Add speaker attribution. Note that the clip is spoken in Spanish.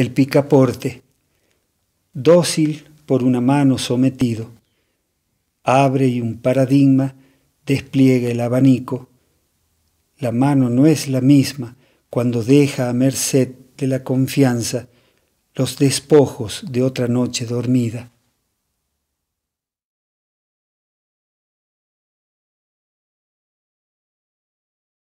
Speaker 1: el picaporte, dócil por una mano sometido, abre y un paradigma despliega el abanico. La mano no es la misma cuando deja a merced de la confianza los despojos de otra noche dormida.